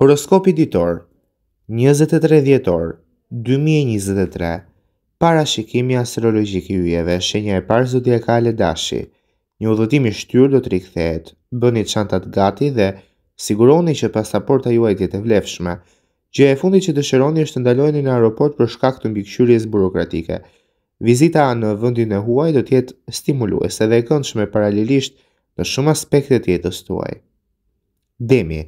Horoskopi ditor 23 dhjetor 2023 Parashikimi astrologjik i yjeve, shenja e parë zodiakale dashi. Një udhëtim i shtyrë do të rikthehet. Bëni çantat gati dhe siguroni që pasaporta juaj jetë e vlefshme. Gjë e fundit që dëshironi është të ndalojeni në aeroport për shkak të mbikëqyrjes burokratike. Vizita në vendin e huaj do të jetë stimuluese dhe e këndshme paralelisht në shumë aspekte të jetës tuaj. Demi,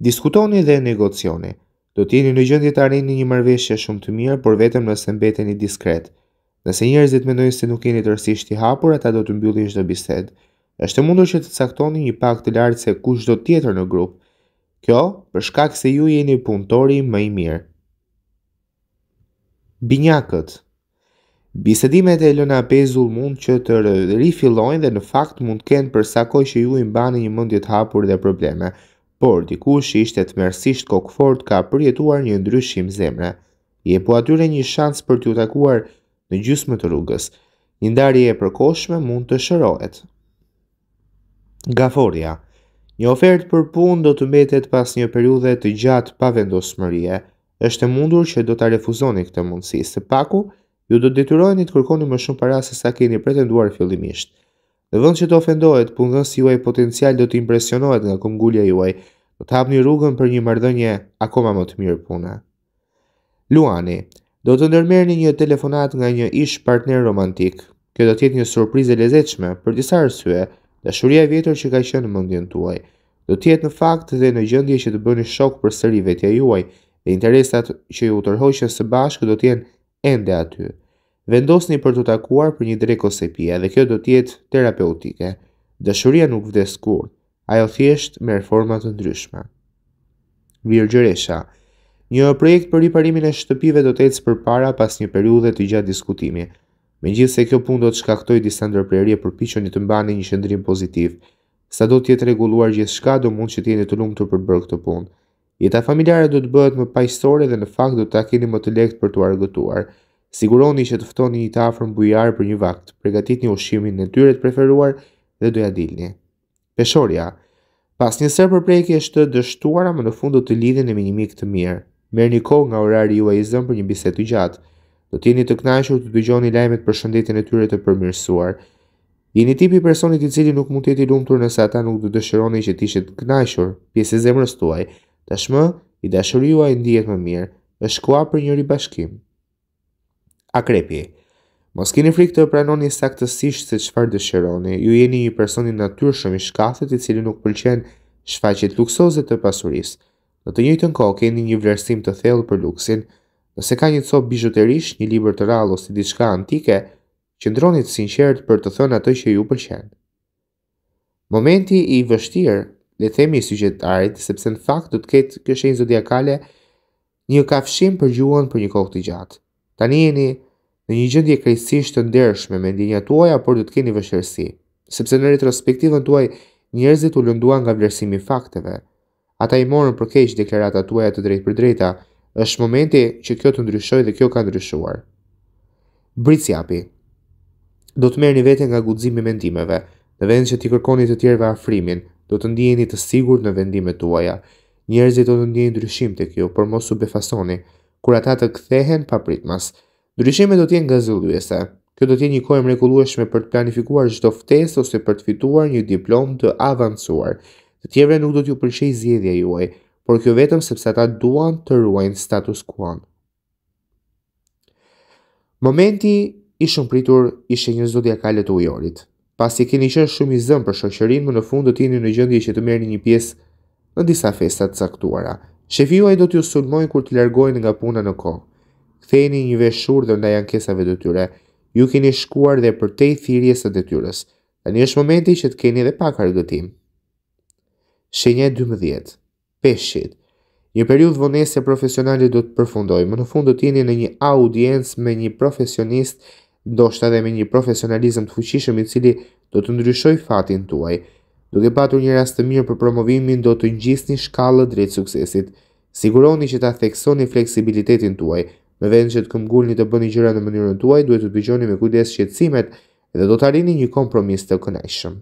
diskutoni dhe negocioni. Do t'jeni në gjendje të arrini një marrëveshje shumë të mirë, por vetëm nëse mbeteni diskret. Nëse njerëzit mendojnë se nuk jeni të rësisht i hapur, ata do të mbyllin çdo bisedë. Është e mundur që të caktoni një pak të lartë se kush do tjetër në grup. Kjo për shkak se ju jeni punëtori më i mirë. Binjakët Bisedimet e lëna Bezull mund që të rifillojnë dhe në fakt mund kënë përsa koj që ju i mbani një mundjet hapur dhe probleme, por dikush ishte të mersisht kokëfort ka përjetuar një ndryshim zemre. Je po atyre një shans për t'ju takuar në gjysmë të rrugës. Një ndarje e përkoshme mund të shërohet. Gaforia Një ofertë për punë do të mbetet pas një periudhe të gjatë pa vendosmërie. Është mundur që do ta refuzoni këtë mundësi, së paku ju do të detyroheni të kërkoni më shumë para se sa keni pretenduar fillimisht. Në vend që të ofendohet, punëdhënës juaj potencial do të impresionohet nga këmgullja juaj, do të hapë një rrugën për një mardhënje akoma më të mirë puna. Luani, do të ndërmerni një telefonat nga një ish partner romantik. Kjo do tjetë një surprize lezeqme për disa arsye, dashuria vjetër që ka qenë në të tuaj. Do tjetë në fakt dhe në gjëndje që të bëni shok për sëri vetja juaj dhe interesat që ju tërhojshën së bashkë do tjenë ende aty vendosni për të takuar për një drek ose pije dhe kjo do të jetë terapeutike. Dashuria nuk vdes kur, ajo thjesht merr forma të ndryshme. Virgjëresha Një projekt për riparimin e shtëpive do të ecë përpara pas një periudhe të gjatë diskutimi. Megjithse kjo punë do të shkaktojë disa ndërprerje për piqjen të mbani një shëndrim pozitiv, sa do të jetë rregulluar gjithçka, do mund që të jeni të lumtur për bërë këtë punë. Jeta familjare do të bëhet më paqësorë dhe në fakt do të keni më të lehtë për t'u argëtuar. Siguroni që të ftoni një të afërm bujar për një vakt, Përgatitni një ushimin në tyret preferuar dhe ja dilni. Peshorja, pas një sër për prejke është të dështuara më në fund do të lidhe në minimik të mirë. Merë një kohë nga orari ju a i zëmë për një biset të gjatë. Do t'jeni të knashur të dëgjoni lajmet për shëndetin e tyre të përmirësuar. Jeni tipi personit i cili nuk mund të jeti lumtur nëse ata nuk të dëshironi që t'ishtë të knashur, pjesë e zemrës tuaj. Tashmë, i dashur ju a i ndijet më mirë, është kua për njëri bashkim. Akrepi. Mos keni frikë të pranoni saktësisht se çfarë dëshironi. Ju jeni një person i natyrshëm i shkathët i cili nuk pëlqen shfaqjet luksoze të pasurisë. Në të njëjtën kohë keni një vlerësim të thellë për luksin. Nëse ka një copë bijuterish, një libër të rrallë ose diçka antike, qëndroni të sinqert për të thënë atë që ju pëlqen. Momenti i vështirë le të themi sugjetarit sepse në fakt do të ketë këshën zodiakale një kafshim për gjuhën për një kohë të gjatë. Tani jeni në një gjëndje krejtësisht të ndershme me ndinja tuaja, por do të keni vështirësi, sepse në retrospektivën tuaj njerëzit u lënduan nga vlerësimi i fakteve. Ata i morën për keq deklaratat tuaja të drejtë për drejta. Është momenti që kjo të ndryshojë dhe kjo ka ndryshuar. Britsjapi. Do të merrni veten nga guximi mendimeve. Në vend që ti kërkoni të tjerëve afrimin, do të ndiheni të sigurt në vendimet tuaja. Njerëzit do të ndjejnë ndryshim tek ju, por mos u befasoni kur ata të kthehen pa pritmas. Ndryshimet do të jenë gëzëlluese. Kjo do të jetë një kohë mrekullueshme për të planifikuar çdo ftesë ose për të fituar një diplomë të avancuar. Të tjerëve nuk do t'ju pëlqej zgjedhja juaj, por kjo vetëm sepse ata duan të ruajnë status quo. Momenti i shumëpritur ishte një zodiakale të ujorit. Pasi keni qenë shumë i zënë për shoqërinë, më në fund do t'jeni në gjendje që të merrni një pjesë në disa festa të caktuara. Shefi juaj do t'ju sulmoj kur të lërgojnë nga puna në kohë. Këtheni një veshur dhe ndaj ankesave dhe tyre, ju keni shkuar dhe për te i thirjes dhe tyres, a është momenti që t'keni dhe pak argëtim. Shenje 12. Peshqit. Një periud vonese profesionali do të përfundoj, më në fund do t'jeni në një audiencë me një profesionist, do shta dhe me një profesionalizm të fuqishëm i cili do të ndryshoj fatin tuaj, Duke patur një rast të mirë për promovimin, do të ngjisni shkallën drejt suksesit. Siguroni që ta theksoni fleksibilitetin tuaj. Në vend që të këmbgulni të bëni gjërat në mënyrën tuaj, duhet të dëgjoni me kujdes shqetësimet dhe do të arrini një kompromis të kënaqshëm.